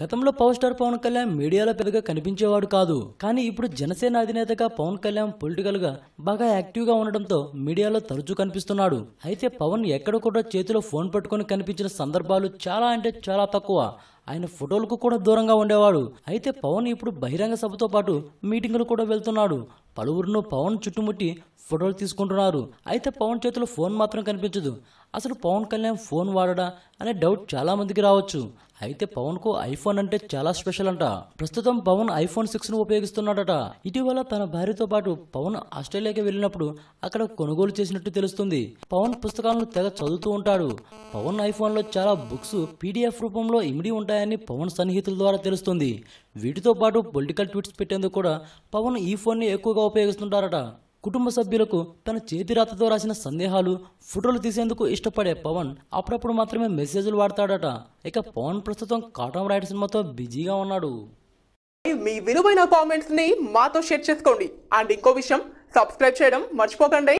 గతంలో power star Pawan Kalyan మీడియాలో పెద్దగా కనిపించేవాడు కాదు కానీ ఇప్పుడు జనసేన అధినేతగా పవన్ కళ్యాణ్ పొలిటికల్ గా బాగా యాక్టివ్ గా ఉండడంతో మీడియాలో తరచూ కనిపిస్తున్నాడు అయితే పవన్ ఎక్కడ కూడా చేతిలో ఫోన్ పట్టుకుని కనిపించిన సందర్భాలు చాలా అంటే చాలా తక్కువ ఆయన ఫోటోలకు కూడా దూరంగా ఉండేవాడు అయితే పవన్ ఇప్పుడు బహిరంగ సభతో పాటు మీటింగులు కూడా వెళ్తున్నాడు పలువురును పవన్ చుట్టుముట్టి ఫోటోలు తీసుకుంటున్నారు అయితే పవన్ చేతిలో ఫోన్ మాత్రం కనిపించదు అసలు పవన్ కళ్యాణ్ ఫోన్ వాడడా అనే డౌట్ చాలా మందికి రావచ్చు అయితే పవన్కు ఐఫోన్ అంటే చాలా స్పెషల్ అంట ప్రస్తుతం పవన్ ఐఫోన్ సిక్స్ ను ఉపయోగిస్తున్నాడట ఇటీవల తన భార్యతో పాటు పవన్ ఆస్ట్రేలియాకి వెళ్ళినప్పుడు అక్కడ కొనుగోలు చేసినట్టు తెలుస్తుంది పవన్ పుస్తకాలను తెగ చదువుతూ ఉంటాడు పవన్ ఐఫోన్లో చాలా బుక్స్ పీడిఎఫ్ రూపంలో ఇమిడి ఉంటాయి ఉంటాయని పవన్ సన్నిహితుల ద్వారా తెలుస్తుంది వీటితో పాటు పొలిటికల్ ట్వీట్స్ పెట్టేందుకు కూడా పవన్ ఈ ఫోన్ని ఎక్కువగా ఉపయోగిస్తుంటారట కుటుంబ సభ్యులకు తన చేతిరాతతో రాసిన సందేహాలు ఫోటోలు తీసేందుకు ఇష్టపడే పవన్ అప్పుడప్పుడు మాత్రమే మెసేజ్లు వాడతాడట ఇక పవన్ ప్రస్తుతం కాటం రైడ్ సినిమాతో బిజీగా ఉన్నాడు మీ విలువైన కామెంట్స్ ని మాతో షేర్ చేసుకోండి అండ్ ఇంకో విషయం సబ్స్క్రైబ్ చేయడం మర్చిపోకండి